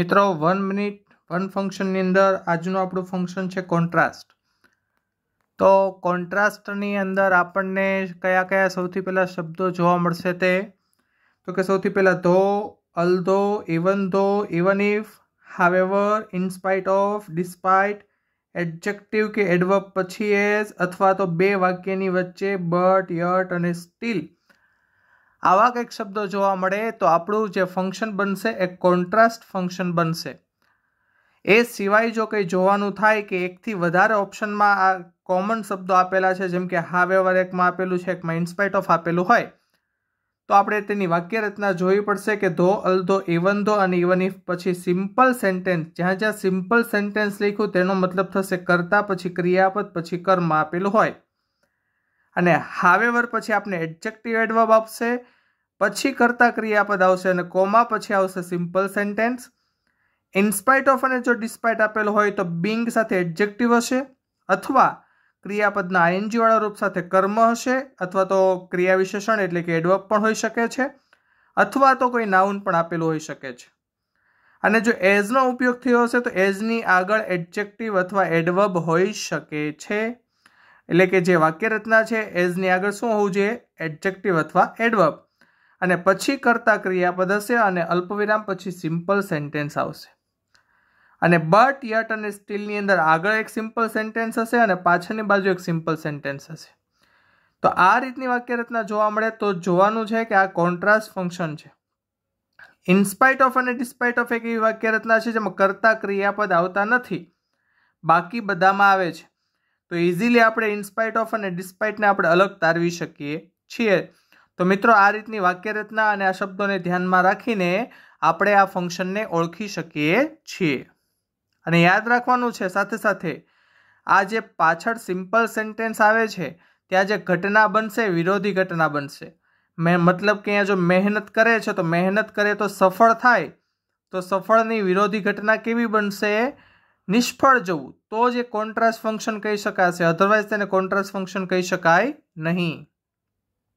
મિત્રો one minute one ફંક્શનની અંદર આજનું આપણું ફંક્શન છે કોન્ટ્રાસ્ટ તો કોન્ટ્રાસ્ટની અંદર આપણને કયા કયા સૌથી પહેલાં શબ્દો જોવા મળશે તે તો કે સૌથી પહેલાં though although even though even if however in spite of despite adjective કે એડવર્બ પછી એઝ અથવા તો બે વાક્યની વચ્ચે બટ યટ અને સ્ટીલ આવા કંઈક શબ્દો જોવા મળે તો આપણું જે ફંક્શન બનશે એ કોન્ટ્રાસ્ટ ફંક્શન બનશે એ સિવાય જો કંઈ જોવાનું થાય કે એકથી વધારે ઓપ્શનમાં આ કોમન શબ્દો આપેલા છે જેમ કે હાવેવર એકમાં આપેલું છે એકમાં ઇન્સ્પાઇટ ઓફ આપેલું હોય તો આપણે તેની વાક્યરચના જોવી પડશે કે ધો અલ ધો ઇવન ધો અને ઇવન ઇફ પછી સિમ્પલ સેન્ટેન્સ જ્યાં જ્યાં સિમ્પલ સેન્ટેન્સ લખ્યું તેનો મતલબ થશે કરતા પછી ક્રિયાપદ પછી કર્મ આપેલું હોય અને હાવેવર પછી આપને એડજેક્ટિવ એડવર્બ આપશે પછી કરતા ક્રિયાપદ આવશે અને કોમા પછી આવશે સિમ્પલ સેન્ટેન્સ ઇન્સ્પાઇટ ઓફ અને જો ડિસ્પાઇટ આપેલો હોય તો બિંગ સાથે એડજેક્ટિવ હશે અથવા ક્રિયાપદના આઈએનજીવાળા રૂપ સાથે કર્મ હશે અથવા તો ક્રિયા વિશેષણ એટલે કે એડવર્બ પણ હોઈ શકે છે અથવા તો કોઈ નાઉન પણ આપેલું હોઈ શકે છે અને જો એઝનો ઉપયોગ થયો હશે તો એઝની આગળ એડજેક્ટિવ અથવા એડવર્બ હોઈ શકે છે એટલે કે જે વાક્ય રચના છે એઝની આગળ શું હોવું જોઈએ એડજેક્ટિવ અથવા એડવર્બ અને પછી કરતા ક્રિયાપદ હશે અને અલ્પવિરામ પછી સિમ્પલ સેન્ટેન્સ આવશે અને બટ યટ અને સ્ટીલની અંદર આગળ એક સિમ્પલ સેન્ટેન્સ હશે અને પાછળની બાજુ એક સિમ્પલ સેન્ટેન્સ હશે તો આ રીતની વાક્યરચના જોવા મળે તો જોવાનું છે કે આ કોન્ટ્રાસ્ટ ફંક્શન છે ઇન્સ્પાઇટ ઓફ અને ડિસ્પાઇટ ઓફ એક એવી વાક્ય રચના છે જેમાં કરતા ક્રિયાપદ આવતા નથી બાકી બધામાં આવે છે તો ઇઝીલી આપણે ઇન્સ્પાઇટ ઓફ અને ડિસ્પાઇટને આપણે અલગ તારવી શકીએ છીએ તો મિત્રો આ રીતની વાક્યરચના અને આ શબ્દોને ધ્યાનમાં રાખીને આપણે આ ફંક્શનને ઓળખી શકીએ છીએ અને યાદ રાખવાનું છે સાથે સાથે આ જે પાછળ સિમ્પલ સેન્ટેન્સ આવે છે ત્યાં જે ઘટના બનશે વિરોધી ઘટના બનશે મેં મતલબ કે અહીંયા જો મહેનત કરે છે તો મહેનત કરે તો સફળ થાય તો સફળની વિરોધી ઘટના કેવી બનશે નિષ્ફળ જવું તો જ એ કોન્ટ્રાસ્ટ ફંક્શન કહી શકાશે અધરવાઇઝ તેને કોન્ટ્રાસ્ટ ફંક્શન કહી શકાય નહીં